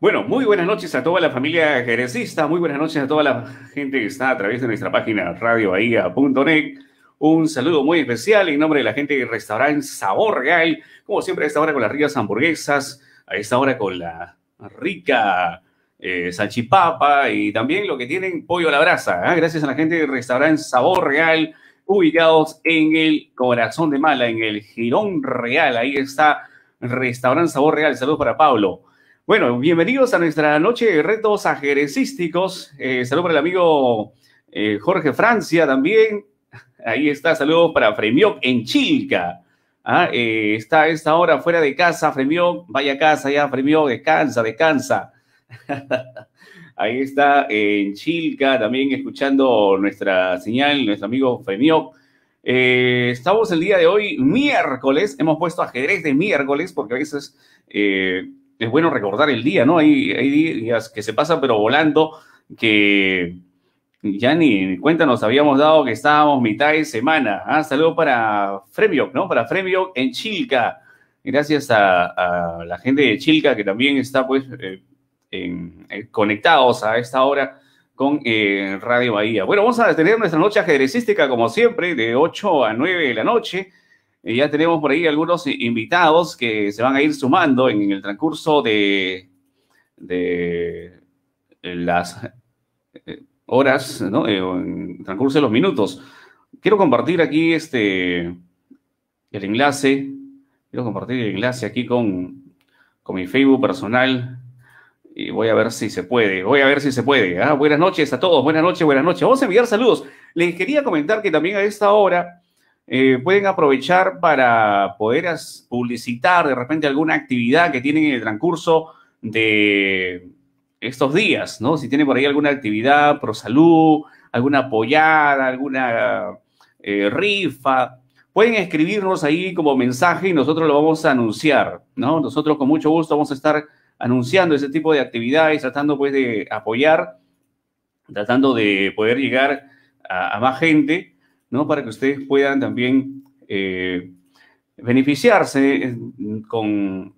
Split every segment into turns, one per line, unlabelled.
Bueno, muy buenas noches a toda la familia jerezista, muy buenas noches a toda la gente que está a través de nuestra página net, Un saludo muy especial en nombre de la gente del restaurante Sabor Real, como siempre a esta hora con las ricas hamburguesas, a esta hora con la rica eh, salchipapa y también lo que tienen pollo a la brasa. ¿eh? Gracias a la gente del restaurante Sabor Real, ubicados en el corazón de Mala, en el Girón Real. Ahí está restaurante Sabor Real. Saludos para Pablo. Bueno, bienvenidos a nuestra noche de retos ajerecísticos. Eh, saludos para el amigo eh, Jorge Francia también. Ahí está, saludos para Fremioc en Chilca. Ah, eh, está a esta hora fuera de casa, Fremioc. Vaya a casa ya, Fremioc, descansa, descansa. Ahí está en Chilca también escuchando nuestra señal, nuestro amigo Fremioc. estamos el día de hoy, miércoles, hemos puesto ajedrez de miércoles porque a veces es bueno recordar el día, ¿no? Hay, hay días que se pasan pero volando, que ya ni cuenta nos habíamos dado que estábamos mitad de semana. Ah, saludo para Fremioc, ¿no? Para Fremioc en Chilca. Gracias a, la gente de Chilca que también está pues eh, eh, conectados a esta hora con eh, Radio Bahía. Bueno, vamos a detener nuestra noche ajedrecística como siempre de 8 a 9 de la noche eh, ya tenemos por ahí algunos invitados que se van a ir sumando en el transcurso de, eh, las eh, horas, ¿no? en el transcurso de los minutos. Quiero compartir aquí este, el enlace. Quiero compartir el enlace aquí con, mi Facebook personal. Y voy a ver si se puede. Voy a ver si se puede. Ah, buenas noches a todos. Buenas noches, buenas noches. Vamos a enviar saludos. Les quería comentar que también a esta hora eh, pueden aprovechar para poder publicitar de repente alguna actividad que tienen en el transcurso de estos días, ¿no? Si tienen por ahí alguna actividad pro salud, alguna apoyada, alguna eh, rifa, pueden escribirnos ahí como mensaje y nosotros lo vamos a anunciar, ¿no? Nosotros con mucho gusto vamos a estar anunciando ese tipo de actividades, tratando pues de apoyar, tratando de poder llegar a más gente ¿no? Para que ustedes puedan también eh, beneficiarse eh, con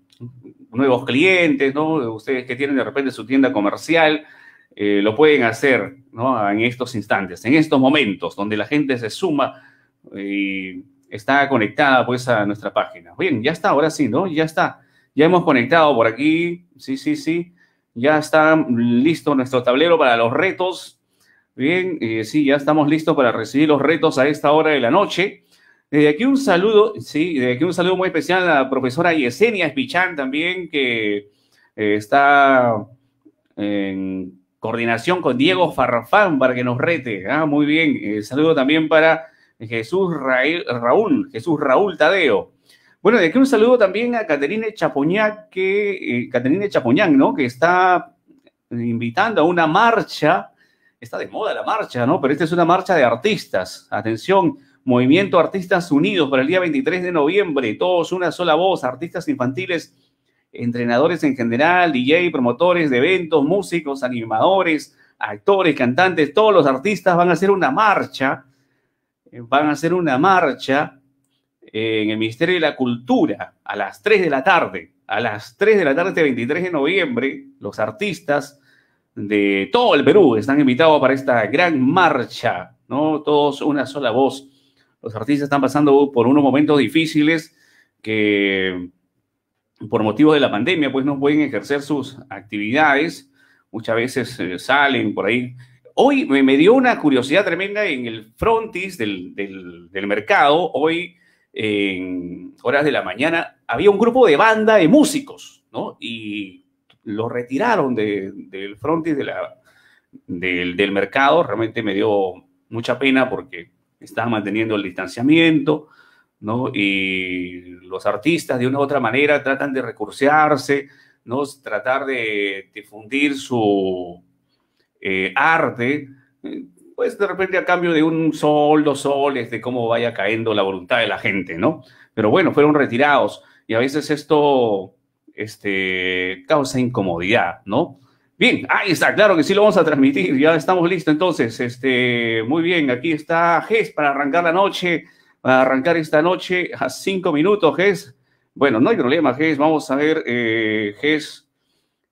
nuevos clientes, ¿no? Ustedes que tienen de repente su tienda comercial, eh, lo pueden hacer, ¿no? En estos instantes, en estos momentos donde la gente se suma y está conectada, pues, a nuestra página. Bien, ya está, ahora sí, ¿no? Ya está. Ya hemos conectado por aquí, sí, sí, sí. Ya está listo nuestro tablero para los retos Bien, eh, sí, ya estamos listos para recibir los retos a esta hora de la noche. Desde aquí un saludo, sí, desde aquí un saludo muy especial a la profesora Yesenia Espichán también, que eh, está en coordinación con Diego Farfán para que nos rete. Ah, muy bien, eh, saludo también para Jesús Raúl, Jesús Raúl Tadeo. Bueno, de aquí un saludo también a Caterine Chapoñán, que, Caterine ¿no? Que está invitando a una marcha está de moda la marcha, ¿no? Pero esta es una marcha de artistas. Atención, Movimiento Artistas Unidos para el día 23 de noviembre. Todos una sola voz, artistas infantiles, entrenadores en general, DJ, promotores de eventos, músicos, animadores, actores, cantantes, todos los artistas van a hacer una marcha. Eh, van a hacer una marcha eh, en el Ministerio de la Cultura a las 3 de la tarde. A las 3 de la tarde, este 23 de noviembre, los artistas de todo el Perú están invitados para esta gran marcha, ¿no? Todos una sola voz. Los artistas están pasando por unos momentos difíciles que por motivos de la pandemia pues no pueden ejercer sus actividades, muchas veces eh, salen por ahí. Hoy me, dio una curiosidad tremenda en el frontis del, del, mercado, hoy en horas de la mañana había un grupo de banda de músicos, ¿no? Y lo retiraron del frontis de la, del, mercado. Realmente me dio mucha pena porque estaba manteniendo el distanciamiento, ¿no? Y los artistas de una u otra manera tratan de recursearse, ¿no? Tratar de difundir su eh, arte, pues de repente a cambio de un sol, dos soles, de cómo vaya cayendo la voluntad de la gente, ¿no? Pero bueno, fueron retirados y a veces esto este, causa incomodidad, ¿no? Bien, ahí está, claro que sí lo vamos a transmitir, ya estamos listos entonces, este, muy bien, aquí está GES para arrancar la noche, para arrancar esta noche a cinco minutos, GES. Bueno, no hay problema, GES, vamos a ver, eh, GES,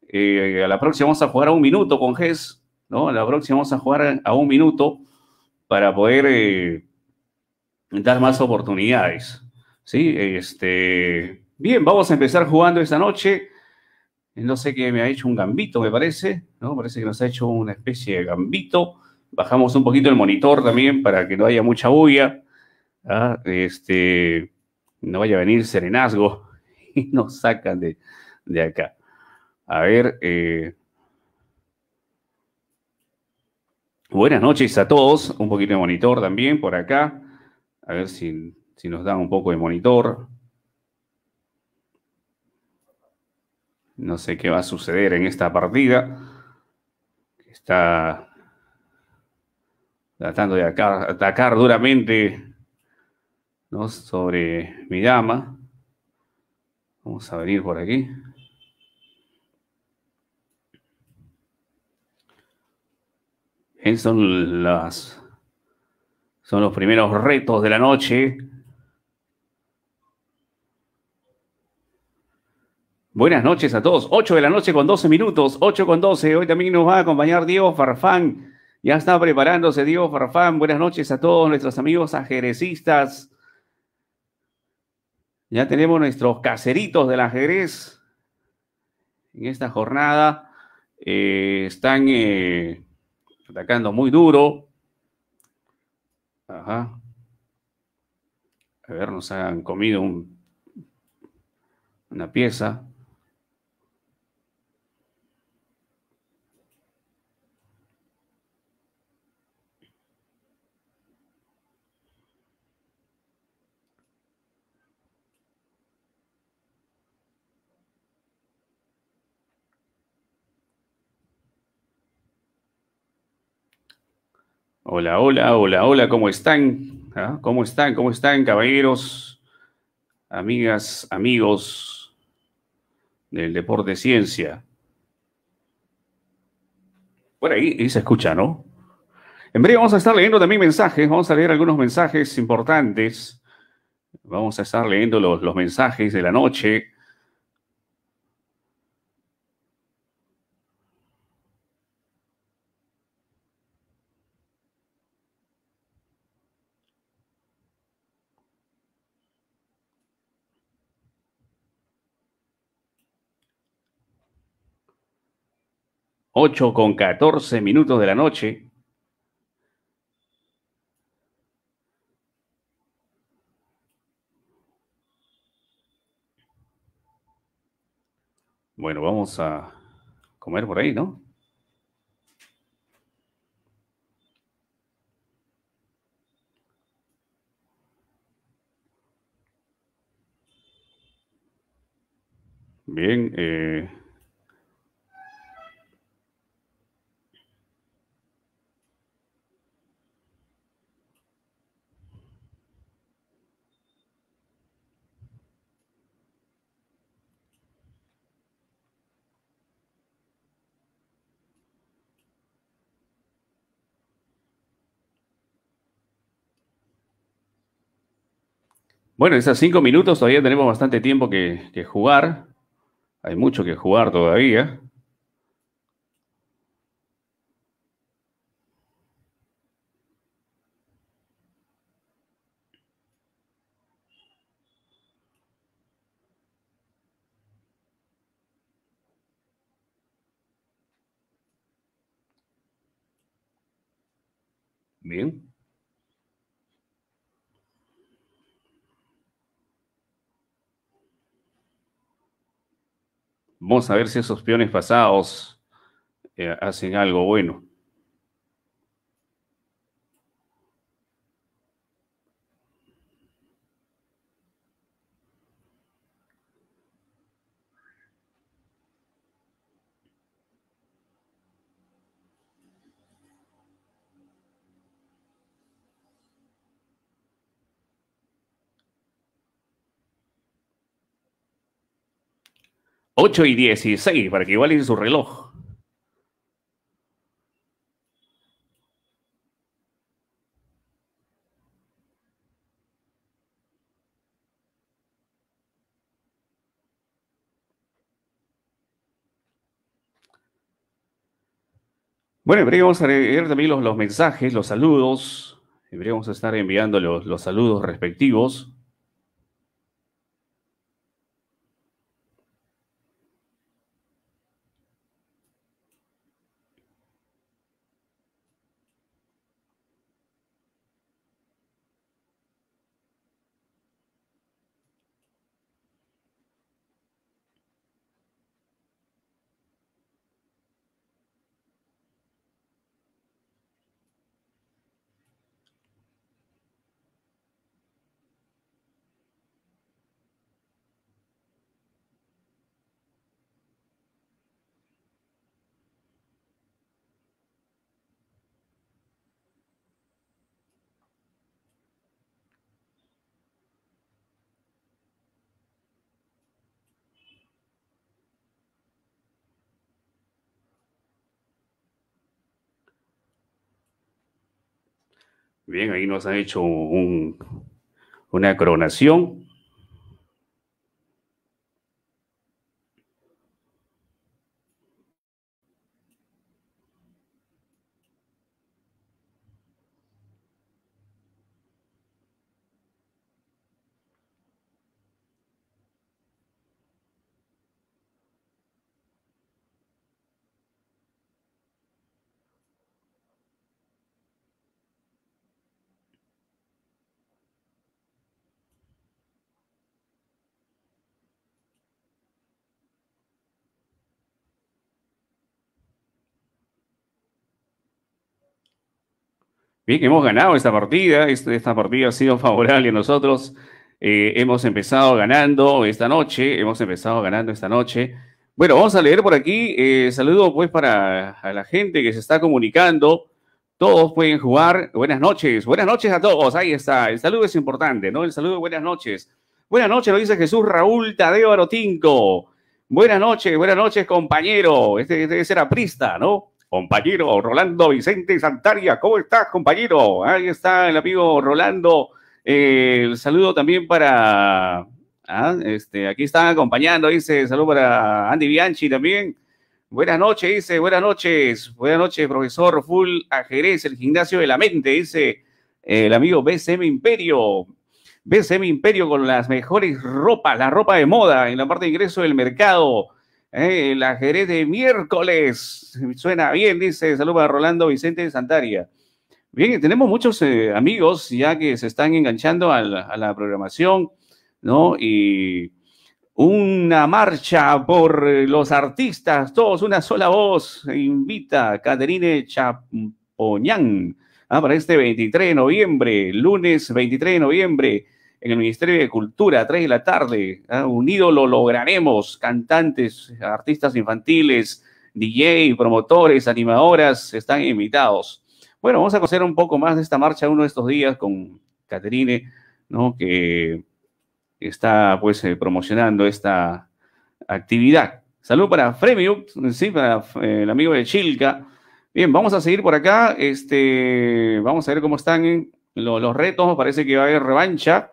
eh, a la próxima vamos a jugar a un minuto con GES, ¿no? A la próxima vamos a jugar a un minuto para poder eh, dar más oportunidades, ¿sí? Este... Bien, vamos a empezar jugando esta noche. Eh, no sé qué me ha hecho un gambito, me parece, ¿no? Parece que nos ha hecho una especie de gambito. Bajamos un poquito el monitor también para que no haya mucha bulla. ¿ah? Este, no vaya a venir serenazgo y nos sacan de, acá. A ver. Eh, buenas noches a todos. Un poquito de monitor también por acá. A ver si, si nos dan un poco de monitor. No sé qué va a suceder en esta partida. Está tratando de atacar, duramente sobre mi dama. Vamos a venir por aquí. Son, las, son los primeros retos de la noche. Buenas noches a todos. 8 de la noche con 12 minutos, 8 con 12. Hoy también nos va a acompañar Diego Farfán. Ya está preparándose Diego Farfán. Buenas noches a todos nuestros amigos ajerecistas. Ya tenemos nuestros caseritos del ajedrez. En esta jornada eh, están eh, atacando muy duro. A ver, nos han comido un, una pieza. Hola, hola, hola, hola, ¿cómo están? ¿Ah? ¿Cómo están? ¿Cómo están, caballeros, amigas, amigos del deporte ciencia? Por ahí se escucha, ¿no? En breve vamos a estar leyendo también mensajes, vamos a leer algunos mensajes importantes. Vamos a estar leyendo los, los mensajes de la noche. ocho con catorce minutos de la noche. Bueno, vamos a comer por ahí, ¿no? Bien, eh, Bueno, esas cinco minutos todavía tenemos bastante tiempo que, que jugar. Hay mucho que jugar todavía. Bien. Vamos a ver si esos peones pasados eh, hacen algo bueno. 8 y 16, para que igualen su reloj. Bueno, deberíamos vamos a leer también los, mensajes, los saludos. deberíamos a estar enviando los, los saludos respectivos. Bien, ahí nos han hecho un, una coronación. Bien, hemos ganado esta partida, esta partida ha sido favorable a nosotros. Eh, hemos empezado ganando esta noche, hemos empezado ganando esta noche. Bueno, vamos a leer por aquí. Eh, saludo pues para la gente que se está comunicando. Todos pueden jugar. Buenas noches, buenas noches a todos. Ahí está, el saludo es importante, ¿no? El saludo, buenas noches. Buenas noches, lo dice Jesús Raúl Tadeo Arotinco. Buenas noches, buenas noches, compañero. Este debe este, ser aprista, ¿no? compañero Rolando Vicente Santaria. ¿Cómo estás, compañero? Ahí está el amigo Rolando. Eh, el saludo también para. Ah, este, aquí están acompañando, dice. Saludo para Andy Bianchi también. Buenas noches, dice. Buenas noches. Buenas noches, profesor Full Ajerez, el gimnasio de la mente, dice el amigo BCM Imperio. BCM Imperio con las mejores ropas, la ropa de moda en la parte de ingreso del mercado. Eh, la el de miércoles. Suena bien, dice. Saludos a Rolando Vicente de Santaria. Bien, tenemos muchos eh, amigos ya que se están enganchando a la, programación, ¿no? Y una marcha por los artistas, todos una sola voz, invita a Caterine Chapoñán ¿ah? para este 23 de noviembre, lunes 23 de noviembre en el Ministerio de Cultura, a 3 de la tarde. ¿ah? Unido lo lograremos. Cantantes, artistas infantiles, DJ, promotores, animadoras están invitados. Bueno, vamos a conocer un poco más de esta marcha uno de estos días con Caterine, ¿no? que está pues eh, promocionando esta actividad. Salud para Fremiuk, sí, para eh, el amigo de Chilca. Bien, vamos a seguir por acá. Este, vamos a ver cómo están los retos. Parece que va a haber revancha.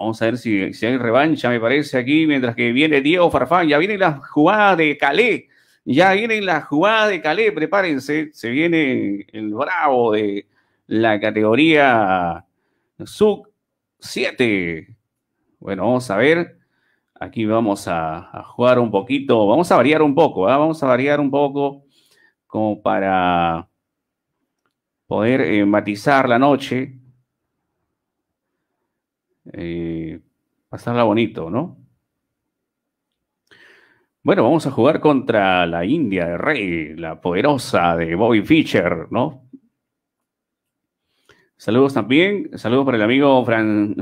Vamos a ver si, si, hay revancha, me parece, aquí, mientras que viene Diego Farfán. Ya vienen la jugadas de Calé. Ya vienen la jugadas de Calé. Prepárense. Se viene el bravo de la categoría sub 7. Bueno, vamos a ver. Aquí vamos a, jugar un poquito. Vamos a variar un poco. ¿ah? Vamos a variar un poco como para poder eh, matizar la noche eh, pasarla bonito, ¿no? Bueno, vamos a jugar contra la India de Rey, la poderosa de Bobby Fischer, ¿no? Saludos también, saludos para el amigo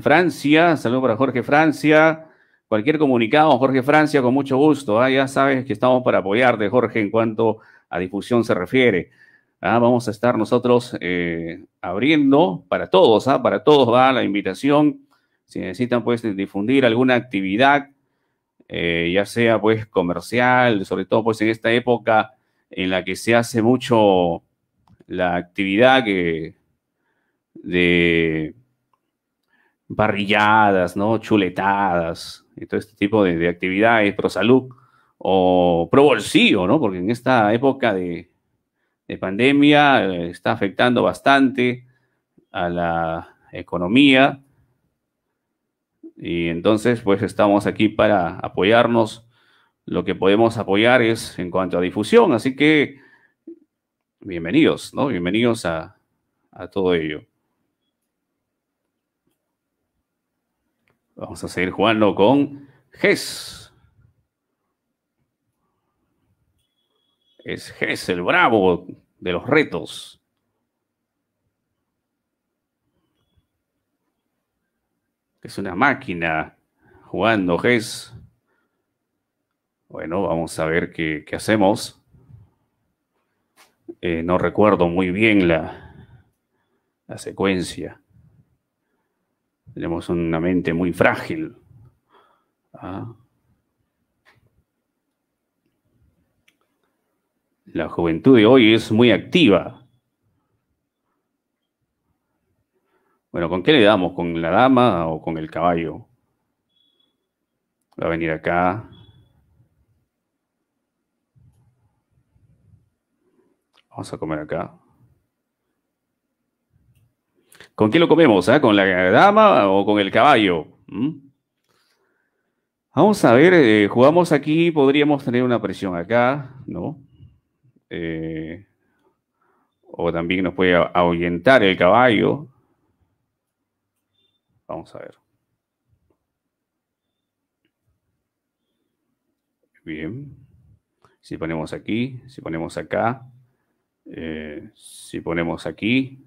Francia, saludos para Jorge Francia. Cualquier comunicado, Jorge Francia, con mucho gusto. ¿ah? Ya sabes que estamos para apoyarte, Jorge, en cuanto a difusión se refiere. Ah, vamos a estar nosotros eh, abriendo para todos, ¿ah? para todos va la invitación si necesitan pues difundir alguna actividad, eh, ya sea pues comercial, sobre todo pues en esta época en la que se hace mucho la actividad de barrilladas, ¿no? Chuletadas y todo este tipo de, actividades pro salud o pro bolsillo, ¿no? Porque en esta época de, pandemia eh, está afectando bastante a la economía y entonces, pues estamos aquí para apoyarnos. Lo que podemos apoyar es en cuanto a difusión. Así que, bienvenidos, ¿no? Bienvenidos a, todo ello. Vamos a seguir jugando con Ges. Es Ges, el bravo de los retos. Es una máquina jugando GES. Bueno, vamos a ver qué, hacemos. Eh, no recuerdo muy bien la, la secuencia. Tenemos una mente muy frágil. Ah. La juventud de hoy es muy activa. Bueno, ¿con qué le damos? ¿Con la dama o con el caballo? Va a venir acá. Vamos a comer acá. ¿Con qué lo comemos? ¿Ah? ¿Con la dama o con el caballo? ¿Mm? Vamos a ver, eh, jugamos aquí, podríamos tener una presión acá, ¿no? Eh, o también nos puede ahuyentar el caballo. Vamos a ver. Bien. Si ponemos aquí, si ponemos acá, eh, si ponemos aquí,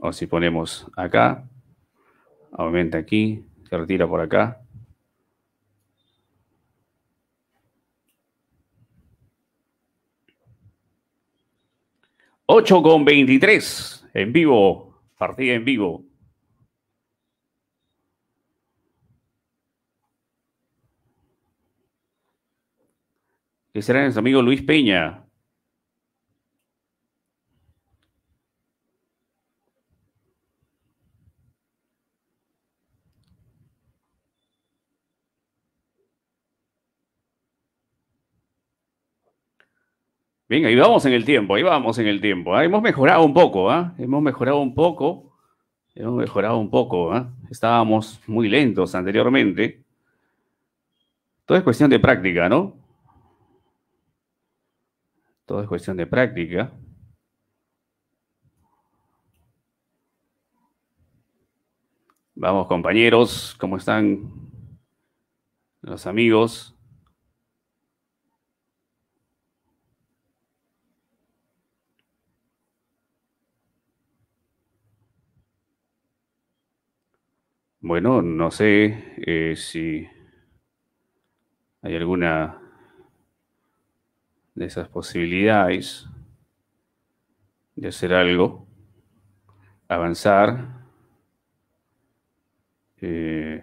o si ponemos acá, aumenta aquí, se retira por acá. Ocho con veintitrés en vivo Partida en vivo. Que será nuestro amigo Luis Peña. Venga, ahí vamos en el tiempo, ahí vamos en el tiempo. ¿ah? ¿ah? Hemos mejorado un poco, Hemos mejorado un poco, hemos ¿ah? mejorado un poco, Estábamos muy lentos anteriormente. Todo es cuestión de práctica, ¿no? Todo es cuestión de práctica. Vamos compañeros, ¿cómo están los amigos? Bueno, no sé eh, si hay alguna de esas posibilidades de hacer algo, avanzar. Eh,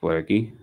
por aquí.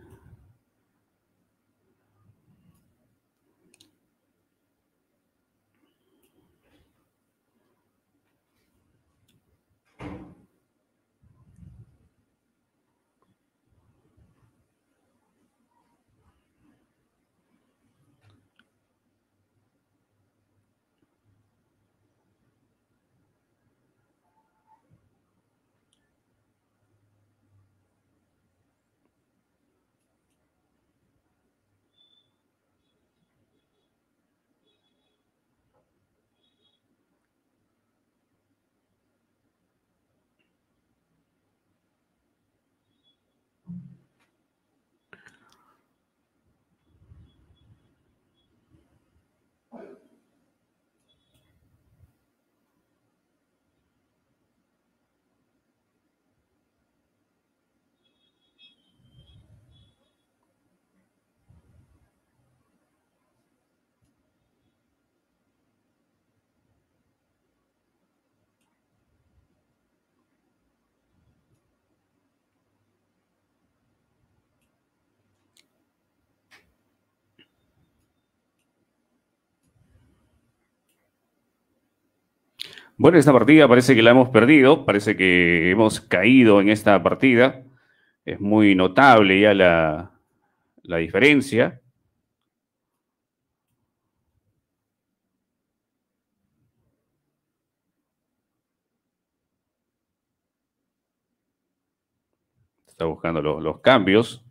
Bueno, esta partida parece que la hemos perdido, parece que hemos caído en esta partida. Es muy notable ya la, diferencia. Está buscando los, los cambios.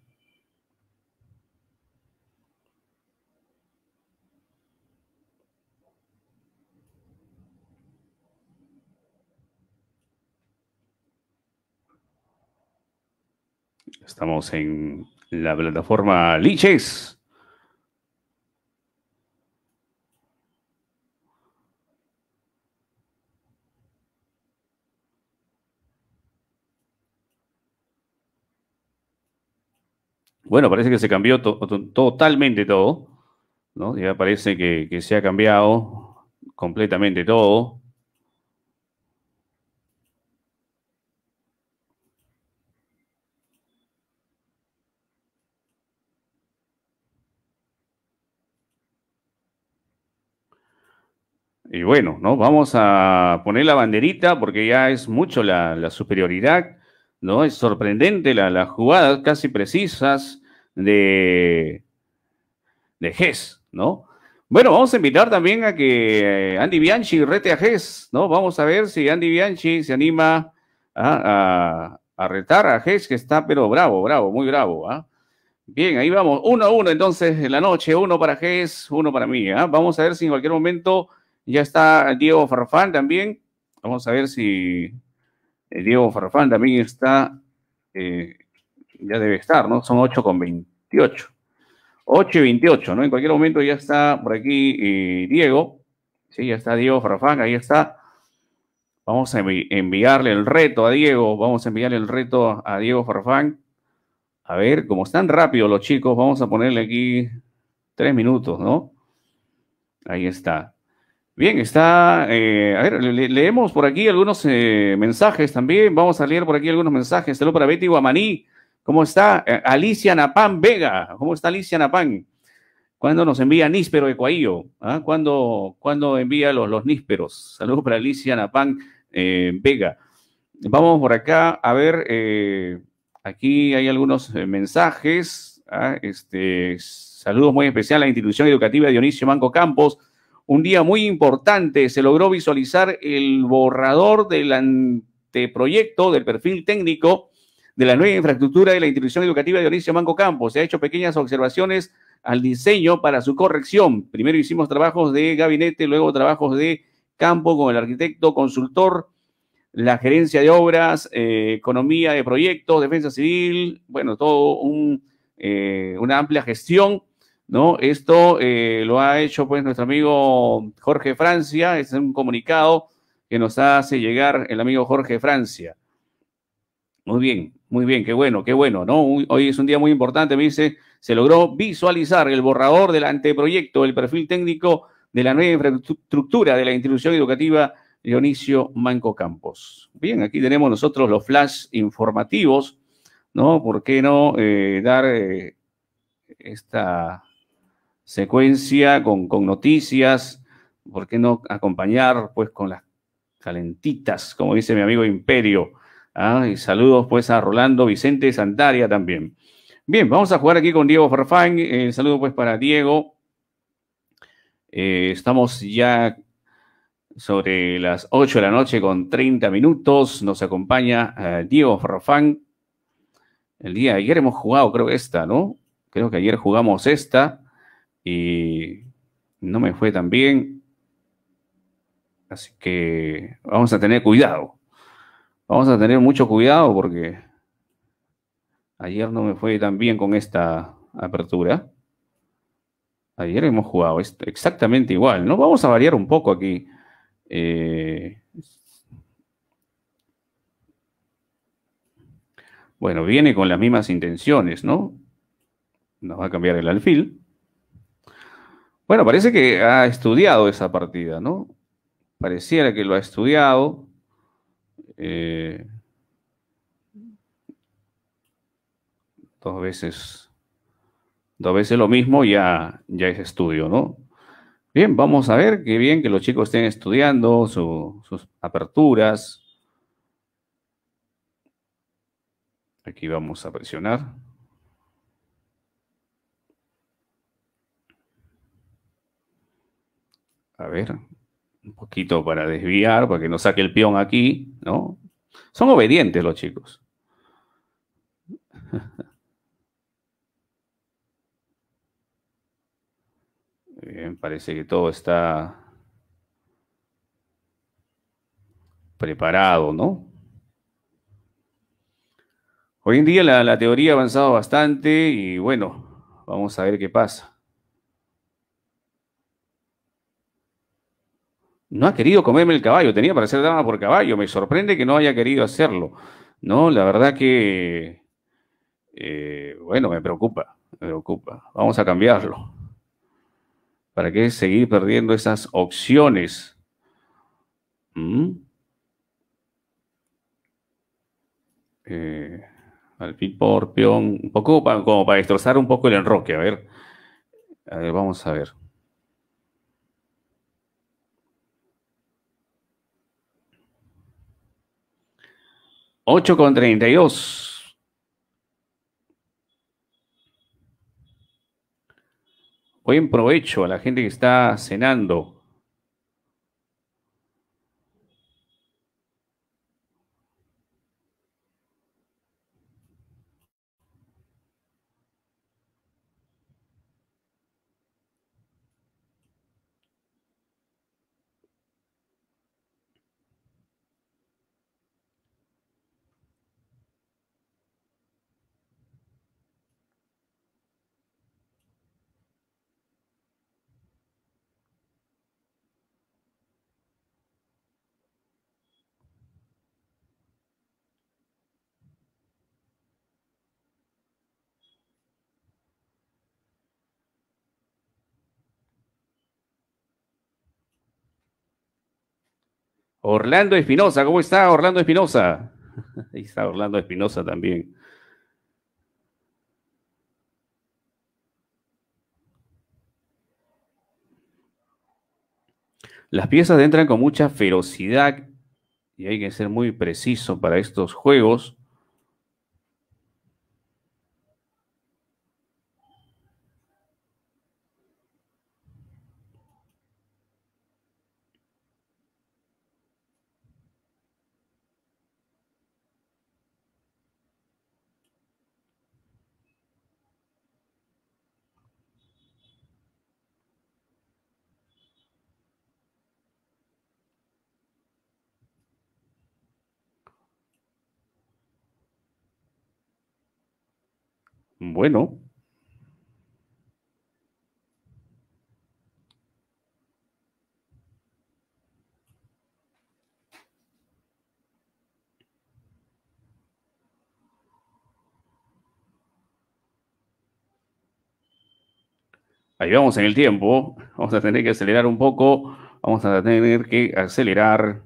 Estamos en la plataforma Liches. Bueno, parece que se cambió totalmente todo, ¿no? Ya parece que se ha cambiado completamente todo. bueno, ¿no? Vamos a poner la banderita porque ya es mucho la, superioridad, ¿no? Es sorprendente las la jugadas casi precisas de, de GES, ¿no? Bueno, vamos a invitar también a que eh, Andy Bianchi rete a GES, ¿no? Vamos a ver si Andy Bianchi se anima a, a, retar a GES, que está pero bravo, bravo, muy bravo, ¿ah? Bien, ahí vamos. Uno a uno, entonces, en la noche. Uno para GES, uno para mí. ¿Ah? Vamos a ver si en cualquier momento ya está Diego Farfán también. Vamos a ver si eh, Diego Farfán también está, eh, ya debe estar, ¿no? Son 8 con 28. 8 y 28, ¿no? En cualquier momento ya está por aquí eh, Diego. Sí, ya está Diego Farfán, ahí está. Vamos a enviarle el reto a Diego, vamos a enviarle el reto a Diego Farfán. A ver, como están rápidos los chicos, vamos a ponerle aquí tres minutos, ¿no? Ahí está. Bien, está. Eh, a ver, leemos por aquí algunos eh, mensajes también. Vamos a leer por aquí algunos mensajes. Saludos para Betty Guamaní. ¿Cómo está? Eh, Alicia Napán Vega. ¿Cómo está Alicia Napán? ¿Cuándo nos envía Níspero ¿Ah? de ¿Cuándo, envía los, los Nísperos? Saludos para Alicia Napán Vega. Vamos por acá. A ver, aquí hay algunos mensajes. Ah, este, saludos muy especial a la institución educativa Dionisio Manco Campos un día muy importante. Se logró visualizar el borrador del anteproyecto del perfil técnico de la nueva infraestructura de la institución educativa de Dionisio Manco Campos. Se ha hecho pequeñas observaciones al diseño para su corrección. Primero hicimos trabajos de gabinete, luego trabajos de campo con el arquitecto consultor, la gerencia de obras, eh, economía de proyectos, defensa civil, bueno, todo un, eh, una amplia gestión ¿no? Esto eh, lo ha hecho pues nuestro amigo Jorge Francia, este es un comunicado que nos hace llegar el amigo Jorge Francia. Muy bien, muy bien, qué bueno, qué bueno, ¿no? Hoy es un día muy importante, me dice, se logró visualizar el borrador del anteproyecto, el perfil técnico de la nueva infraestructura de la institución educativa Dionisio Manco Campos. Bien, aquí tenemos nosotros los flash informativos, ¿no? ¿Por qué no eh, dar eh, esta secuencia con, con noticias, ¿por qué no acompañar pues con las calentitas, como dice mi amigo Imperio? Ah, y saludos pues a Rolando Vicente Santaria también. Bien, vamos a jugar aquí con Diego Farfán. Eh, saludo pues para Diego. Eh, estamos ya sobre las 8 de la noche con 30 minutos. Nos acompaña eh, Diego Farfán. El día ayer hemos jugado, creo, que esta, ¿no? Creo que ayer jugamos esta y no me fue tan bien. Así que vamos a tener cuidado. Vamos a tener mucho cuidado porque ayer no me fue tan bien con esta apertura. Ayer hemos jugado exactamente igual, ¿no? Vamos a variar un poco aquí. Eh, bueno, viene con las mismas intenciones, ¿no? Nos va a cambiar el alfil. Bueno, parece que ha estudiado esa partida, ¿no? Pareciera que lo ha estudiado. Eh, dos veces. Dos veces lo mismo ya, ya es estudio, ¿no? Bien, vamos a ver, qué bien que los chicos estén estudiando sus aperturas. Aquí vamos a presionar. a ver, un poquito para desviar, para que no saque el peón aquí, ¿no? Son obedientes los chicos. Bien, parece que todo está preparado, ¿no? Hoy en día la, la teoría ha avanzado bastante y bueno, vamos a ver qué pasa. no ha querido comerme el caballo, tenía para hacer dama por caballo, me sorprende que no haya querido hacerlo, ¿no? La verdad que, eh, bueno, me preocupa, me preocupa, vamos a cambiarlo. ¿Para qué seguir perdiendo esas opciones? ¿Mm? Eh, al Eh, por peón, un poco como para destrozar un poco el enroque, A ver, vamos a ver. 8 con 32. Buen provecho a la gente que está cenando. Orlando Espinosa, ¿cómo está Orlando Espinosa? Ahí está Orlando Espinosa también. Las piezas entran con mucha ferocidad y hay que ser muy preciso para estos juegos. Bueno. Ahí vamos en el tiempo. Vamos a tener que acelerar un poco. Vamos a tener que acelerar.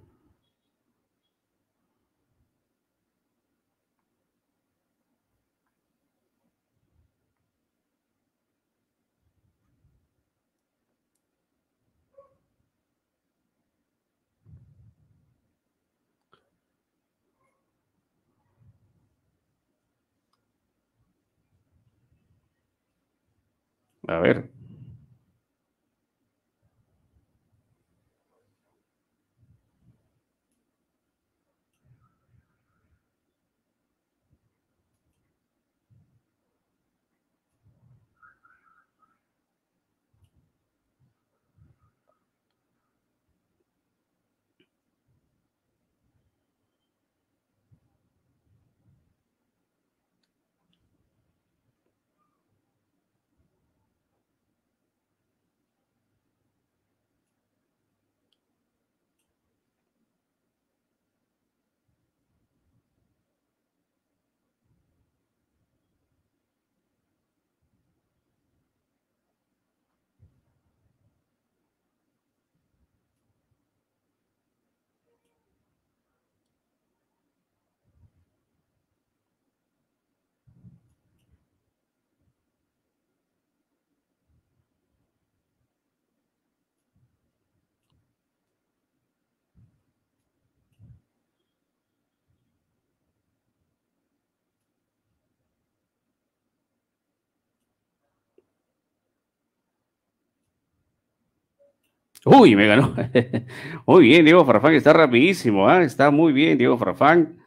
Uy, me ganó. muy bien, Diego Farfán, está rapidísimo, ah, está muy bien, Diego Farfán.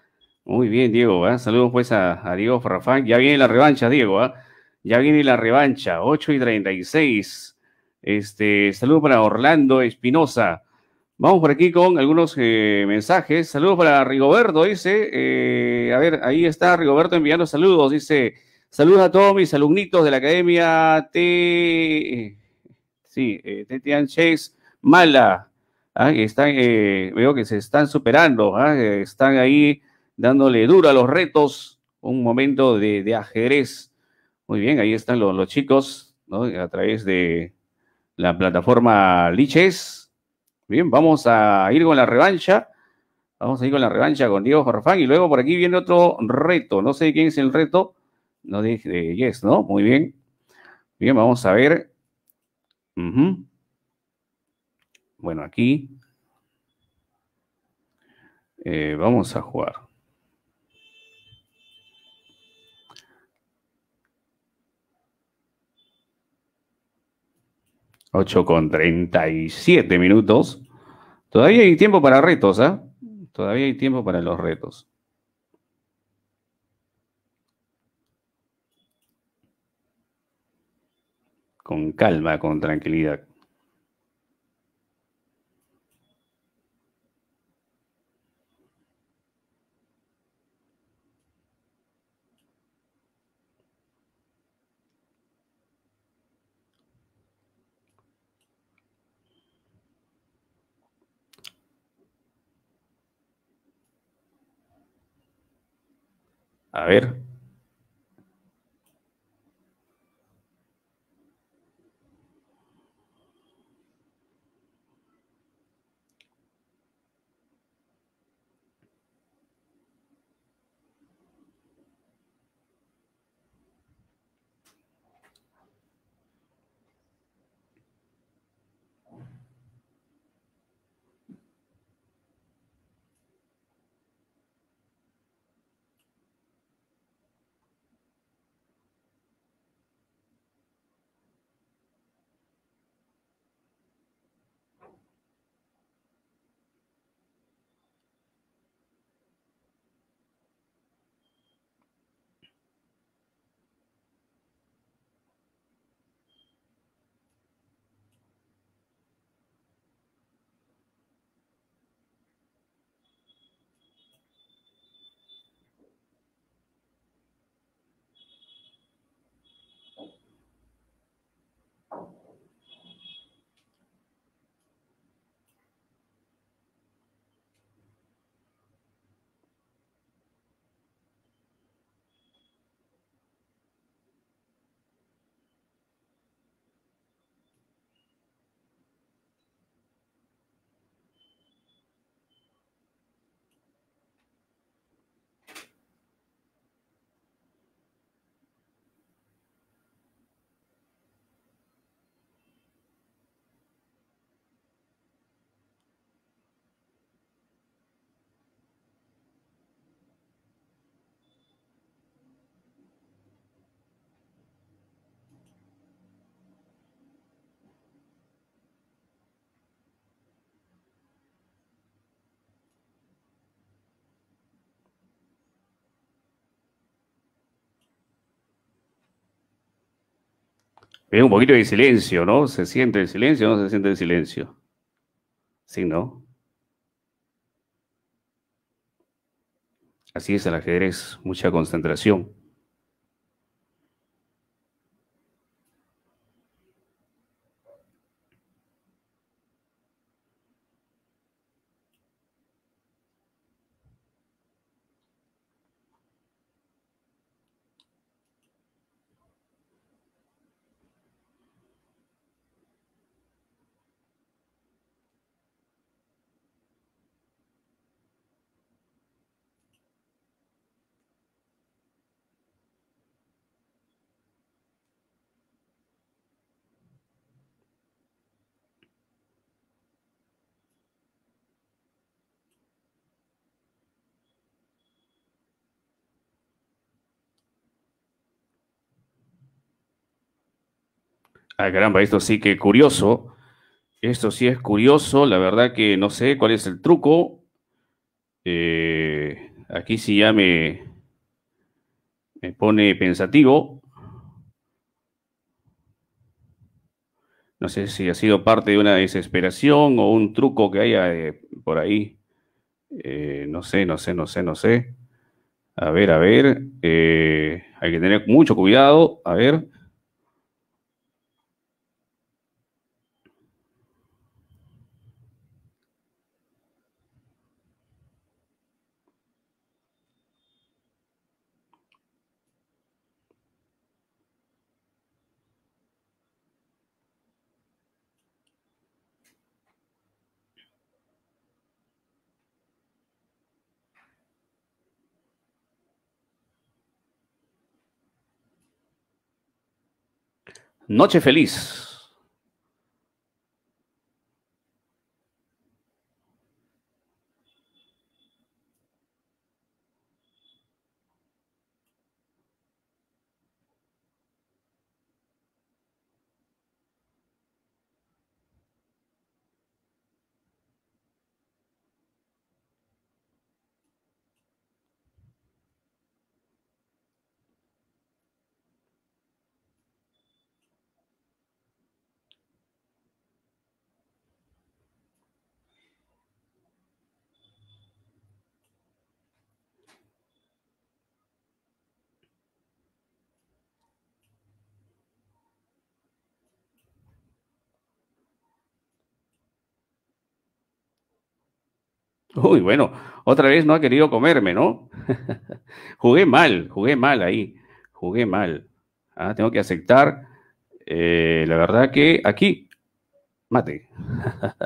Muy bien, Diego. ¿ah? Saludos pues a, Diego Farfán. Ya viene la revancha, Diego. ¿ah? Ya viene la revancha, 8 y 36. Este, saludos para Orlando Espinosa. Vamos por aquí con algunos eh, mensajes. Saludos para Rigoberto, dice. Eh, a ver, ahí está Rigoberto enviando saludos. Dice, saludos a todos mis alumnitos de la Academia T... Sí, eh, Tetián Chase mala. ¿ah? Están, eh, veo que se están superando, ah, están ahí dándole duro a los retos. Un momento de, de ajedrez. Muy bien, ahí están los, los chicos ¿no? a través de la plataforma Liches. Bien, vamos a ir con la revancha. Vamos a ir con la revancha con Diego Jorfán. Y luego por aquí viene otro reto. No sé quién es el reto. No dije, eh, yes, ¿no? Muy bien. Bien, vamos a ver. Bueno, aquí eh, vamos a jugar. Ocho con 37 minutos. Todavía hay tiempo para retos, ¿ah? ¿eh? Todavía hay tiempo para los retos. Con calma, con tranquilidad. A ver, un poquito de silencio, ¿no? ¿Se siente el silencio o no se siente el silencio? Sí, ¿no? Así es el ajedrez, mucha concentración. Ah, caramba, esto sí que curioso. Esto sí es curioso. La verdad que no sé cuál es el truco. Eh, aquí sí ya me, me pone pensativo. No sé si ha sido parte de una desesperación o un truco que haya eh, por ahí. Eh, no sé, no sé, no sé, no sé. A ver, a ver. hay que tener mucho cuidado. A ver. Noche feliz. bueno, otra vez no ha querido comerme, ¿no? jugué mal, jugué mal ahí, jugué mal. Ah, tengo que aceptar, eh, la verdad que aquí, mate.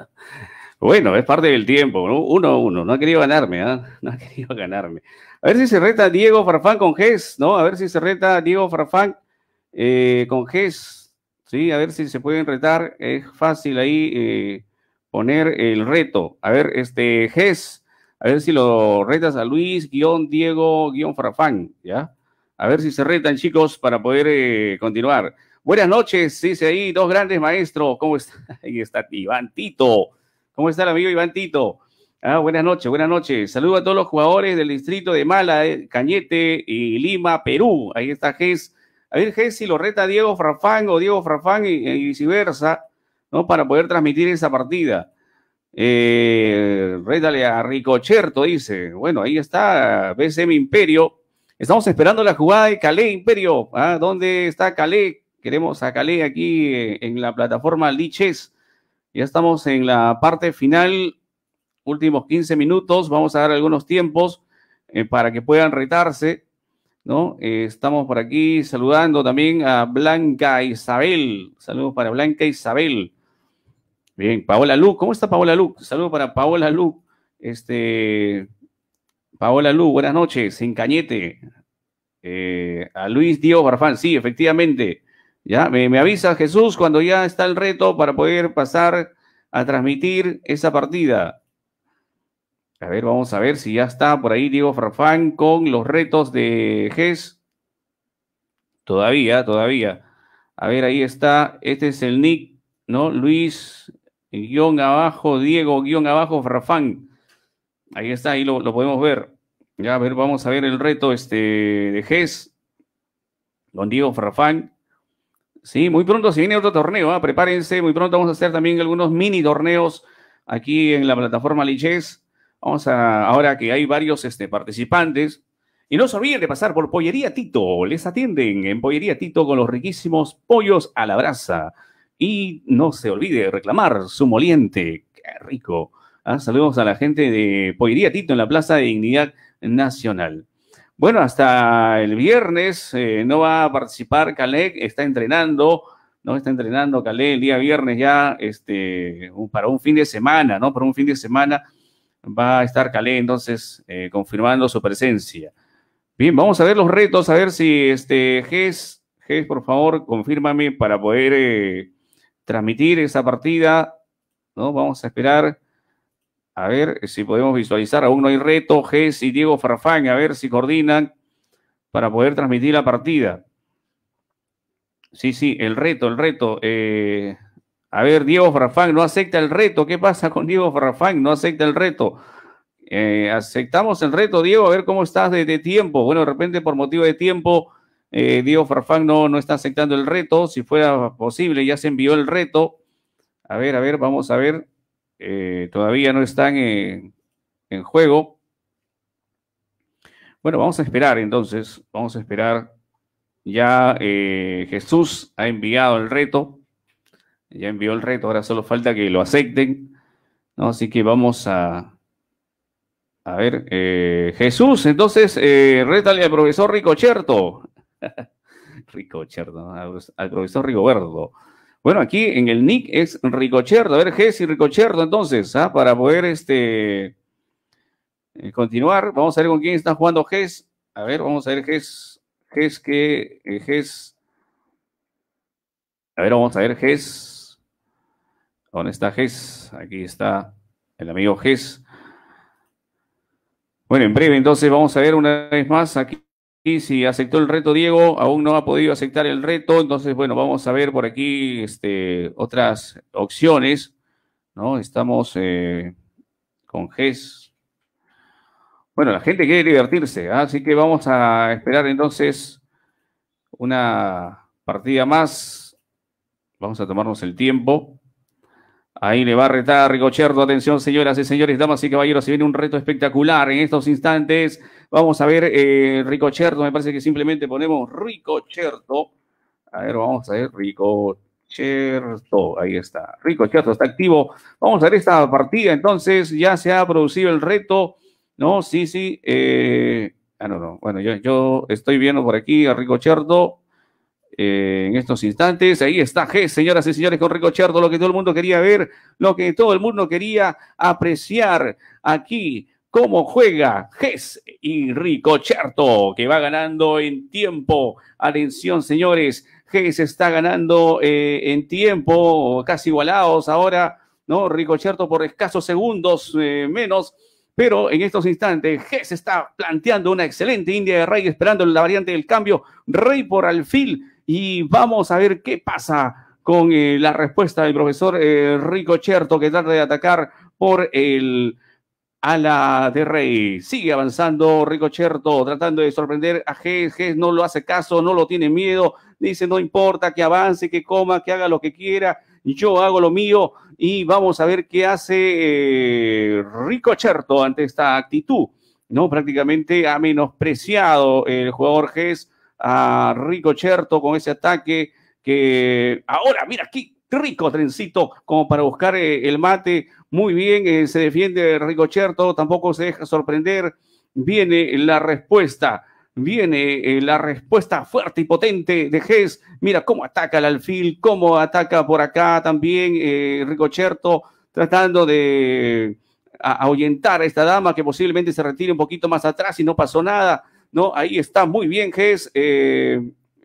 bueno, es parte del tiempo, ¿no? Uno a uno, no ha querido ganarme, ¿ah? No ha querido ganarme. A ver si se reta Diego Farfán con GES, ¿no? A ver si se reta Diego Farfán eh, con GES, ¿sí? A ver si se pueden retar, es fácil ahí eh, poner el reto. A ver, este GES, a ver si lo retas a Luis, guión Diego, guión Frafán, ¿ya? A ver si se retan, chicos, para poder eh, continuar. Buenas noches, dice ahí, dos grandes maestros. ¿Cómo está? Ahí está Iván Tito. ¿Cómo está el amigo Iván Tito? Ah, buenas noches, buenas noches. saludo a todos los jugadores del distrito de Mala, eh, Cañete y Lima, Perú. Ahí está GES. A ver, GES, si lo reta Diego Frafán o Diego Frafán y viceversa. ¿no? Para poder transmitir esa partida. Eh, a Ricocherto, dice. Bueno, ahí está BCM Imperio. Estamos esperando la jugada de Calé Imperio. ¿ah? ¿Dónde está Calé? Queremos a Calé aquí eh, en la plataforma Liches. Ya estamos en la parte final. Últimos 15 minutos. Vamos a dar algunos tiempos eh, para que puedan retarse. ¿no? Eh, estamos por aquí saludando también a Blanca Isabel. Saludos para Blanca Isabel. Bien, Paola Lu, ¿cómo está Paola Lu? Saludo para Paola Lu. Este, Paola Lu, buenas noches, en Cañete. Eh, a Luis Diego Farfán, sí, efectivamente. Ya, me, me avisa Jesús cuando ya está el reto para poder pasar a transmitir esa partida. A ver, vamos a ver si ya está por ahí Diego Farfán con los retos de GES. Todavía, todavía. A ver, ahí está. Este es el nick, ¿no? Luis guión abajo, Diego, guión abajo, Rafán. Ahí está, ahí lo, podemos ver. Ya, a ver, vamos a ver el reto este, de GES. Don Diego Rafán. Sí, muy pronto se viene otro torneo, ¿ah? prepárense. Muy pronto vamos a hacer también algunos mini torneos aquí en la plataforma Liches. Vamos a, ahora que hay varios este, participantes. Y no se olviden de pasar por Pollería Tito. Les atienden en Pollería Tito con los riquísimos pollos a la brasa. Y no se olvide de reclamar su moliente. ¡Qué rico! ¿ah? saludos a la gente de Poiría Tito en la Plaza de Dignidad Nacional. Bueno, hasta el viernes eh, no va a participar Calé, está entrenando, no está entrenando Calé el día viernes ya este, para un fin de semana, ¿no? Para un fin de semana va a estar Calé entonces eh, confirmando su presencia. Bien, vamos a ver los retos, a ver si este GES, por favor, confírmame para poder... Eh, transmitir esa partida, ¿no? Vamos a esperar. A ver si podemos visualizar. Aún no hay reto. Gess y Diego Farfán. A ver si coordinan para poder transmitir la partida. Sí, sí, el reto, el reto. Eh, a ver, Diego Farfán no acepta el reto. ¿Qué pasa con Diego Farfán? No acepta el reto. Eh, aceptamos el reto, Diego. A ver cómo estás desde de tiempo. Bueno, de repente por motivo de tiempo eh, Diego Farfán no, no está aceptando el reto. Si fuera posible, ya se envió el reto. A ver, a ver, vamos a ver. Eh, todavía no están en, juego. Bueno, vamos a esperar entonces. Vamos a esperar. Ya eh, Jesús ha enviado el reto. Ya envió el reto. Ahora solo falta que lo acepten. ¿no? Así que vamos a, a ver, Jesús, entonces, eh, rétale al profesor Ricocherto. Ricochardo, Al profesor Rigoberto. Bueno, aquí en el nick es Ricocherdo. A ver, y Ricocherdo, entonces, ¿ah? para poder este, eh, continuar. Vamos a ver con quién está jugando Ges. A ver, vamos a ver Ges. Ges que. Eh, Ges. A ver, vamos a ver Gess ¿Dónde está Ges? Aquí está el amigo Gess Bueno, en breve entonces vamos a ver una vez más aquí si aceptó el reto Diego, aún no ha podido aceptar el reto, entonces bueno, vamos a ver por aquí este, otras opciones, ¿no? Estamos eh, con GES. Bueno, la gente quiere divertirse, ¿ah? así que vamos a esperar entonces una partida más. Vamos a tomarnos el tiempo. Ahí le va a retar Ricocherto. Atención, señoras y señores, damas y caballeros, se viene un reto espectacular en estos instantes. Vamos a ver, eh, Cherto, me parece que simplemente ponemos Rico Cherto. A ver, vamos a ver, Rico Cherto, Ahí está, Rico Cherto está activo. Vamos a ver esta partida, entonces ya se ha producido el reto. No, sí, sí. Eh, ah, no, no. Bueno, yo, yo, estoy viendo por aquí a Rico Eh, en estos instantes. Ahí está G, señoras y señores, con Rico Cherto, lo que todo el mundo quería ver, lo que todo el mundo quería apreciar aquí cómo juega Gess y Ricocherto, que va ganando en tiempo. Atención, señores, Gess está ganando eh, en tiempo, casi igualados ahora, ¿no? Ricocherto por escasos segundos eh, menos. Pero en estos instantes, Gess está planteando una excelente India de Rey, esperando la variante del cambio. Rey por alfil. Y vamos a ver qué pasa con eh, la respuesta del profesor Ricocherto, que trata de atacar por el la de Rey. Sigue avanzando Ricocherto, tratando de sorprender a Ges. no lo hace caso, no lo tiene miedo. Dice, no importa que avance, que coma, que haga lo que quiera. Yo hago lo mío y vamos a ver qué hace rico eh, Ricocherto ante esta actitud. No, prácticamente ha menospreciado el jugador Ges a Ricocherto con ese ataque que ahora, mira aquí, rico trencito como para buscar eh, el mate. Muy bien, eh, se defiende Ricocherto, tampoco se deja sorprender. Viene la respuesta, viene eh, la respuesta fuerte y potente de Gess. Mira cómo ataca el alfil, cómo ataca por acá también Ricocherto, tratando de ahuyentar a esta dama que posiblemente se retire un poquito más atrás y no pasó nada. No, ahí está muy bien Gess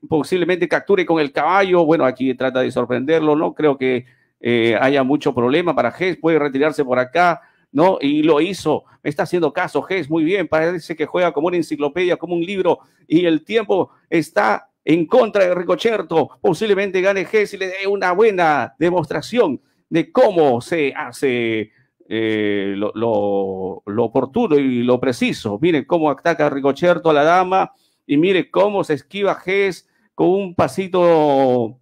posiblemente capture con el caballo. Bueno, aquí trata de sorprenderlo, no creo que eh, haya mucho problema para Gess, puede retirarse por acá, ¿no? Y lo hizo, me está haciendo caso Gess muy bien, parece que juega como una enciclopedia, como un libro, y el tiempo está en contra de Ricocherto, posiblemente gane Gess y le dé una buena demostración de cómo se hace eh, lo, lo, oportuno y lo preciso. Miren cómo ataca Ricocherto a la dama y mire cómo se esquiva Gess con un pasito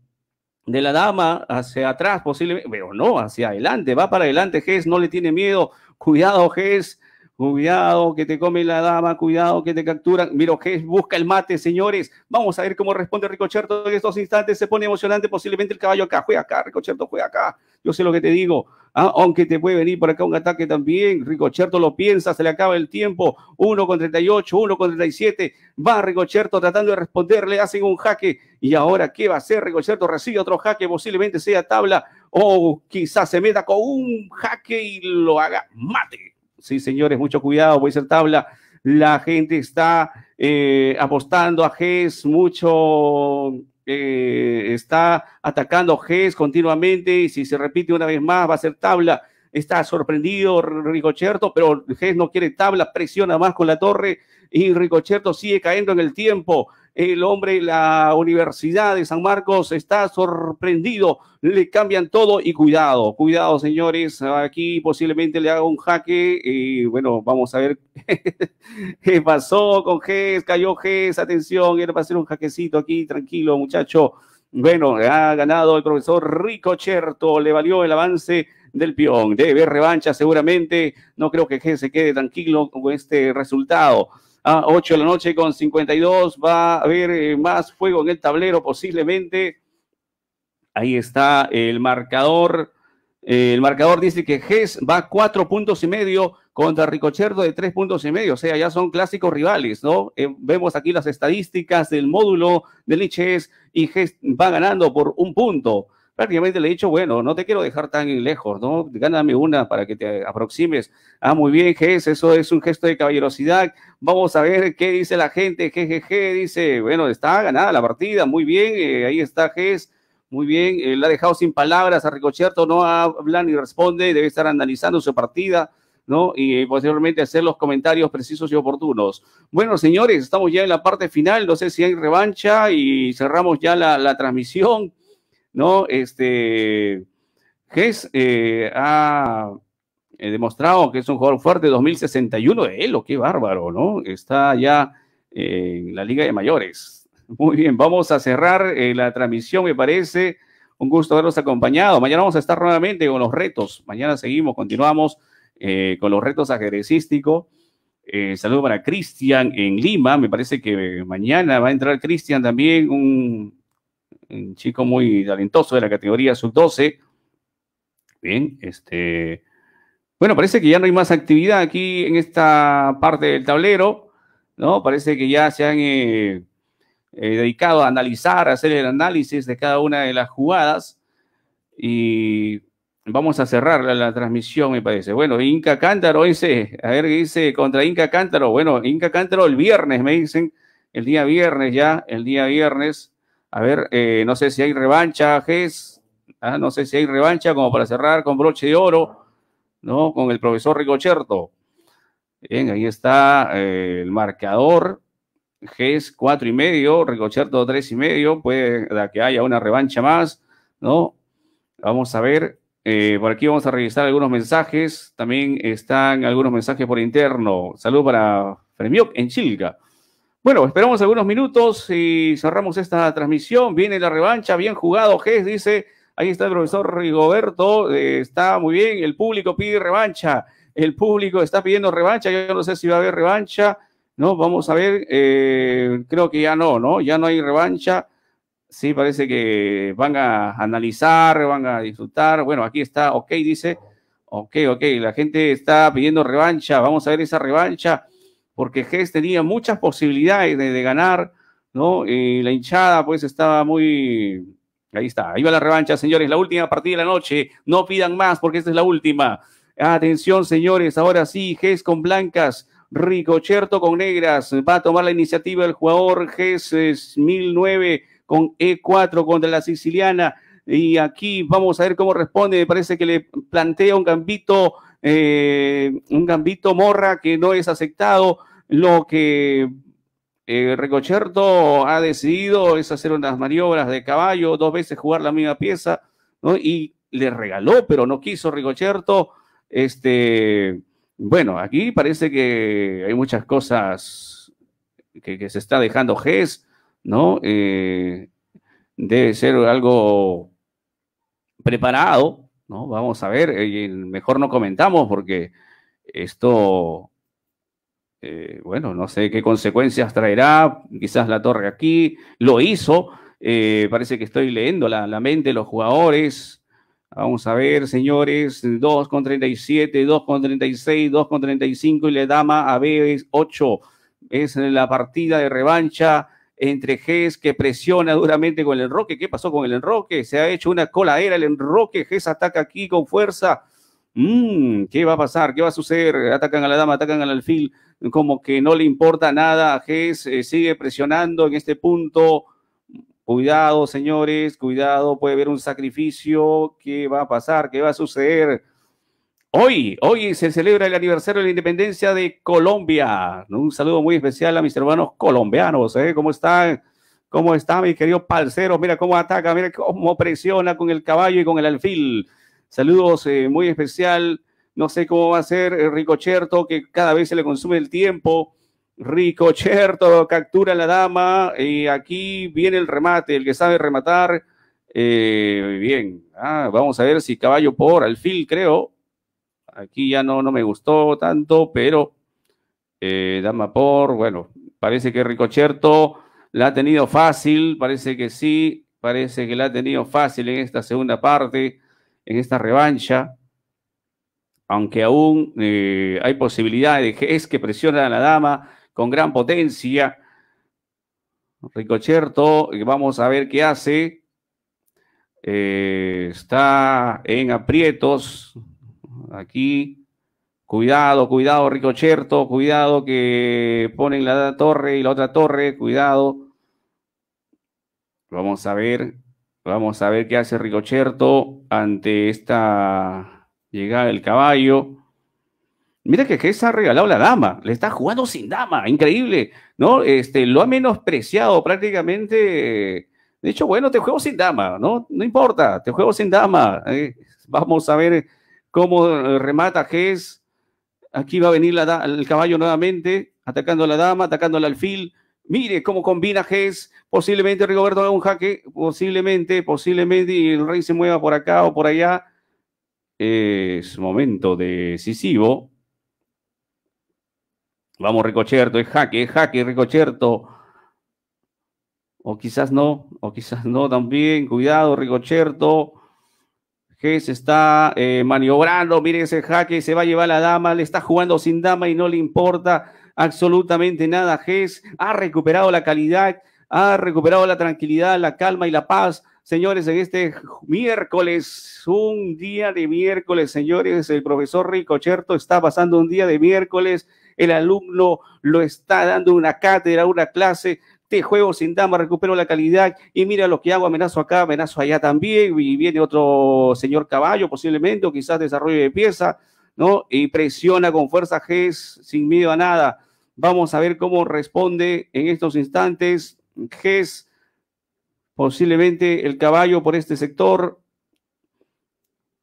de la dama hacia atrás, posiblemente, pero no, hacia adelante, va para adelante, Gess, no le tiene miedo, cuidado, Gess, cuidado que te come la dama, cuidado que te capturan, miro, Gess, busca el mate, señores, vamos a ver cómo responde Ricocherto en estos instantes, se pone emocionante, posiblemente el caballo acá, juega acá, Ricocherto, juega acá, yo sé lo que te digo. Ah, aunque te puede venir por acá un ataque también, Ricocherto lo piensa, se le acaba el tiempo, 1 con 38, 1 con 37, va Ricocherto tratando de responderle, hacen un jaque, y ahora ¿qué va a hacer? Ricocherto recibe otro jaque, posiblemente sea tabla, o quizás se meta con un jaque y lo haga mate. Sí, señores, mucho cuidado, puede ser tabla, la gente está eh, apostando a GES, mucho eh, está atacando GES continuamente y si se repite una vez más va a ser tabla está sorprendido Ricocherto, pero Gess no quiere tabla, presiona más con la torre y Ricocherto sigue cayendo en el tiempo. El hombre, la Universidad de San Marcos está sorprendido, le cambian todo y cuidado, cuidado señores, aquí posiblemente le haga un jaque y bueno, vamos a ver qué pasó con Gess, cayó Gess, atención, era para hacer un jaquecito aquí, tranquilo muchacho. Bueno, ha ganado el profesor Ricocherto, le valió el avance del peón. Debe revancha seguramente. No creo que se quede tranquilo con este resultado. A 8 de la noche con 52 va a haber eh, más fuego en el tablero posiblemente. Ahí está el marcador. Eh, el marcador dice que GES va cuatro puntos y medio contra Ricocherdo de tres puntos y medio. O sea, ya son clásicos rivales, ¿no? Eh, vemos aquí las estadísticas del módulo de Liches y GES va ganando por un punto prácticamente le he dicho, bueno, no te quiero dejar tan lejos, ¿no? Gáname una para que te aproximes. Ah, muy bien, Ges, eso es un gesto de caballerosidad. Vamos a ver qué dice la gente. GGG dice, bueno, está ganada la partida, muy bien, eh, ahí está Ges. Muy bien, eh, la ha dejado sin palabras a Ricocherto, no habla ni responde, debe estar analizando su partida. ¿no? Y eh, posteriormente hacer los comentarios precisos y oportunos. Bueno, señores, estamos ya en la parte final, no sé si hay revancha y cerramos ya la transmisión. ¿no? Este, Ges eh, ha eh, demostrado que es un jugador fuerte, 2061 de él, oh, qué bárbaro, ¿no? Está ya en la Liga de Mayores. Muy bien, vamos a cerrar eh, la transmisión, me parece. Un gusto haberlos acompañado. Mañana vamos a estar nuevamente con los retos. Mañana seguimos, continuamos con los retos ajedrecísticos. saludo para Cristian en Lima. Me parece que mañana va a entrar Cristian también, un un chico muy talentoso de la categoría sub-12. Bien, este. Bueno, parece que ya no hay más actividad aquí en esta parte del tablero, ¿no? Parece que ya se han eh, eh, dedicado a analizar, a hacer el análisis de cada una de las jugadas. Y vamos a cerrar la, transmisión, me parece. Bueno, Inca Cántaro dice, a ver qué dice contra Inca Cántaro. Bueno, Inca Cántaro el viernes, me dicen, el día viernes ya, el día viernes. A ver, eh, no sé si hay revancha, Ges, ah, no sé si hay revancha como para cerrar con broche de oro, ¿no? Con el profesor Ricocherto. Bien, ahí está eh, el marcador. GES cuatro y medio, Ricocherto tres y medio, puede que haya una revancha más, ¿no? Vamos a ver, eh, por aquí vamos a revisar algunos mensajes, también están algunos mensajes por interno. Salud para Fermioc en Chilca. Bueno, esperamos algunos minutos y cerramos esta transmisión. Viene la revancha, bien jugado, Gess, dice. Ahí está el profesor Rigoberto, eh, está muy bien, el público pide revancha, el público está pidiendo revancha, yo no sé si va a haber revancha, no, vamos a ver, eh, creo que ya no, ¿no? Ya no hay revancha, sí, parece que van a analizar, van a disfrutar, bueno, aquí está, ok, dice, ok, ok, la gente está pidiendo revancha, vamos a ver esa revancha, porque Ges tenía muchas posibilidades de, ganar, ¿no? Y eh, la hinchada pues estaba muy... Ahí está, ahí va la revancha, señores, la última partida de la noche, no pidan más porque esta es la última. Atención, señores, ahora sí, Gess con blancas, Ricocherto con negras, va a tomar la iniciativa el jugador Gess 1009 con E4 contra la siciliana. Y aquí vamos a ver cómo responde, me parece que le plantea un gambito eh, un gambito morra que no es aceptado. Lo que eh, ha decidido es hacer unas maniobras de caballo, dos veces jugar la misma pieza, Y le regaló, pero no quiso Ricocherto. Este, bueno, aquí parece que hay muchas cosas que, se está dejando GES, ¿no? Eh, debe ser algo preparado, Vamos a ver, eh, mejor no comentamos porque esto, eh, bueno, no sé qué consecuencias traerá, quizás la torre aquí, lo hizo, eh, parece que estoy leyendo la, mente de los jugadores. Vamos a ver, señores, 2 con 37, 2 con 36, 2 con 35 y le dama a B 8. Es la partida de revancha entre Gess que presiona duramente con el enroque. ¿Qué pasó con el enroque? Se ha hecho una colaera el enroque. Gess ataca aquí con fuerza. Mm, ¿Qué va a pasar? ¿Qué va a suceder? Atacan a la dama, atacan al alfil. Como que no le importa nada. Gess eh, sigue presionando en este punto. Cuidado, señores, cuidado, puede haber un sacrificio. ¿Qué va a pasar? ¿Qué va a suceder? Hoy, hoy se celebra el aniversario de la independencia de Colombia. Un saludo muy especial a mis hermanos colombianos. ¿eh? ¿Cómo están? ¿Cómo están mis queridos parceros? Mira cómo ataca, mira cómo presiona con el caballo y con el alfil. Saludos eh, muy especial. No sé cómo va a ser Ricocherto, que cada vez se le consume el tiempo. Ricocherto captura a la dama. Y aquí viene el remate, el que sabe rematar. Eh, bien, ah, vamos a ver si caballo por alfil, creo aquí ya no, no me gustó tanto, pero eh, Dama por, bueno, parece que Ricocherto la ha tenido fácil, parece que sí, parece que la ha tenido fácil en esta segunda parte, en esta revancha, aunque aún eh, hay posibilidades, es que presiona a la Dama con gran potencia. Ricocherto, eh, vamos a ver qué hace. está en aprietos, Aquí, cuidado, cuidado, Ricocherto, cuidado que ponen la torre y la otra torre, cuidado. Vamos a ver, vamos a ver qué hace Ricocherto ante esta llegada del caballo. Mira que se ha regalado la dama, le está jugando sin dama, increíble, ¿no? Este, lo ha menospreciado prácticamente. De hecho, bueno, te juego sin dama, ¿no? No importa, te juego sin dama. Eh, vamos a ver cómo eh, remata Gess. Aquí va a venir el caballo nuevamente, atacando a la dama, atacando al alfil. Mire cómo combina Gess. Posiblemente Rigoberto haga un jaque, posiblemente, posiblemente, y el rey se mueva por acá o por allá. Es momento decisivo. Vamos, Ricocherto, es jaque, es jaque, Ricocherto. O quizás no, o quizás no también. Cuidado, Ricocherto que se está eh, maniobrando, miren ese jaque, se va a llevar la dama, le está jugando sin dama y no le importa absolutamente nada. Gess ha recuperado la calidad, ha recuperado la tranquilidad, la calma y la paz. Señores, en este miércoles, un día de miércoles, señores, el profesor Rico Ricocherto está pasando un día de miércoles, el alumno lo está dando una cátedra, una clase, te este juego sin dama, recupero la calidad y mira lo que hago, amenazo acá, amenazo allá también y viene otro señor caballo posiblemente o quizás desarrollo de pieza, ¿no? Y presiona con fuerza GES sin miedo a nada. Vamos a ver cómo responde en estos instantes Ges, posiblemente el caballo por este sector,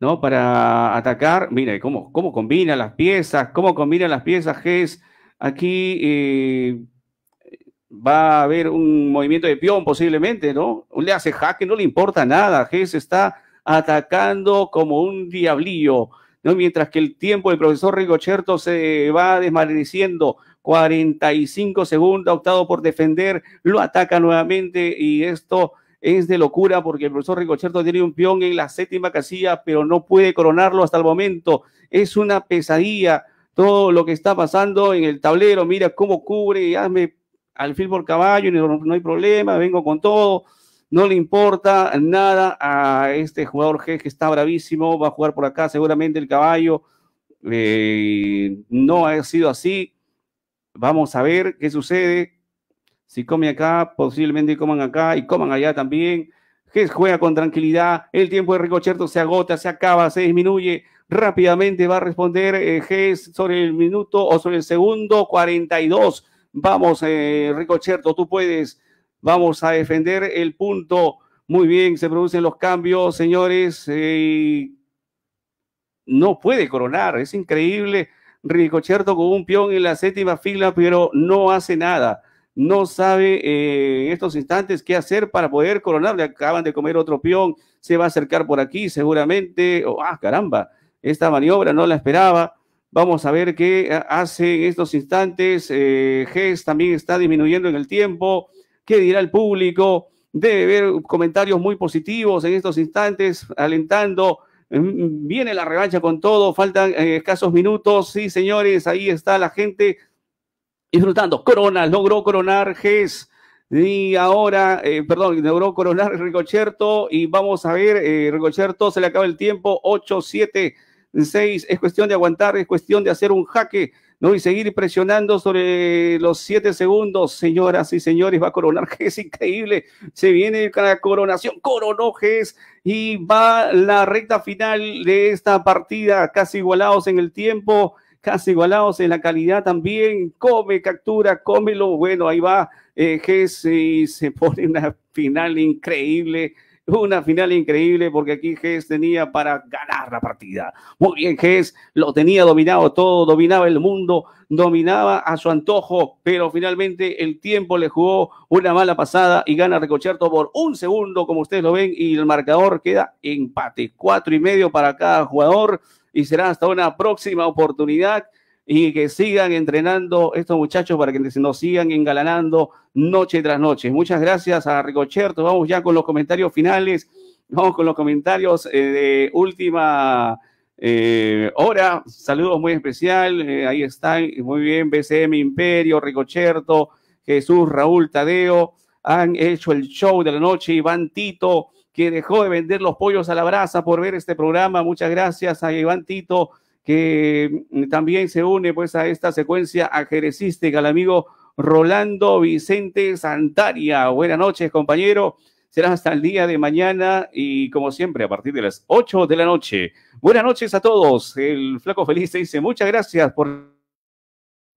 ¿no? Para atacar. Mira cómo, cómo combina las piezas, cómo combina las piezas Ges. Aquí eh, va a haber un movimiento de peón posiblemente, ¿no? Le hace jaque, no le importa nada. Gess está atacando como un diablillo, ¿no? Mientras que el tiempo del profesor Ricocherto se va desvaneciendo. 45 segundos, optado por defender, lo ataca nuevamente y esto es de locura porque el profesor Ricocherto tiene un peón en la séptima casilla, pero no puede coronarlo hasta el momento. Es una pesadilla todo lo que está pasando en el tablero. Mira cómo cubre y hazme al por caballo, no, hay problema, vengo con todo, no le importa nada a este jugador G que está bravísimo, va a jugar por acá, seguramente el caballo eh, no ha sido así. Vamos a ver qué sucede. Si come acá, posiblemente coman acá y coman allá también. G juega con tranquilidad. El tiempo de Ricocherto se agota, se acaba, se disminuye. Rápidamente va a responder eh, G sobre el minuto o sobre el segundo 42. Vamos, eh, Ricocherto, tú puedes. Vamos a defender el punto. Muy bien, se producen los cambios, señores. Eh, no puede coronar, es increíble. Ricocherto con un peón en la séptima fila, pero no hace nada. No sabe eh, en estos instantes qué hacer para poder coronar. Le acaban de comer otro peón, se va a acercar por aquí seguramente. Oh, ¡Ah, caramba! Esta maniobra no la esperaba. Vamos a ver qué hace en estos instantes. Eh, GES también está disminuyendo en el tiempo. ¿Qué dirá el público? Debe haber comentarios muy positivos en estos instantes, alentando. Mm, viene la revancha con todo, faltan eh, escasos minutos. Sí, señores, ahí está la gente disfrutando. Corona, logró coronar GES. Y ahora, eh, perdón, logró coronar Ricocherto. Y vamos a ver, Ricocherto se le acaba el tiempo, 8-7 seis, es cuestión de aguantar, es cuestión de hacer un jaque, ¿no? Y seguir presionando sobre los siete segundos, señoras y señores, va a coronar es increíble, se viene la coronación, coronó e y va la recta final de esta partida, casi igualados en el tiempo, casi igualados en la calidad también, come, captura, cómelo, bueno, ahí va eh, e y se pone una final increíble, una final increíble porque aquí Ges tenía para ganar la partida. Muy bien, Gess lo tenía dominado todo, dominaba el mundo, dominaba a su antojo, pero finalmente el tiempo le jugó una mala pasada y gana Ricocherto por un segundo, como ustedes lo ven, y el marcador queda empate. Cuatro y medio para cada jugador y será hasta una próxima oportunidad y que sigan entrenando estos muchachos para que nos sigan engalanando noche tras noche. Muchas gracias a Ricocherto. Vamos ya con los comentarios finales. Vamos con los comentarios eh, de última eh, hora. Saludos muy especial. Eh, ahí están. Muy bien. BCM Imperio, Ricocherto, Jesús, Raúl, Tadeo. Han hecho el show de la noche. Iván Tito, que dejó de vender los pollos a la brasa por ver este programa. Muchas gracias a Iván Tito que mm, también se une pues a esta secuencia ajerecística, al amigo Rolando Vicente Santaria. Buenas noches, compañero. Será hasta el día de mañana y como siempre a partir de las 8 de la noche. Buenas noches a todos. El Flaco Feliz se dice muchas gracias por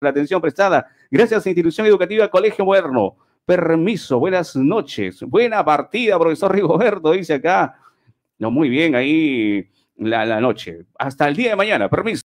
la atención prestada. Gracias a Institución Educativa Colegio Moderno. Permiso, buenas noches. Buena partida, profesor Rigoberto, dice acá. No, muy bien, ahí la, la noche. Hasta el día de mañana. Permiso.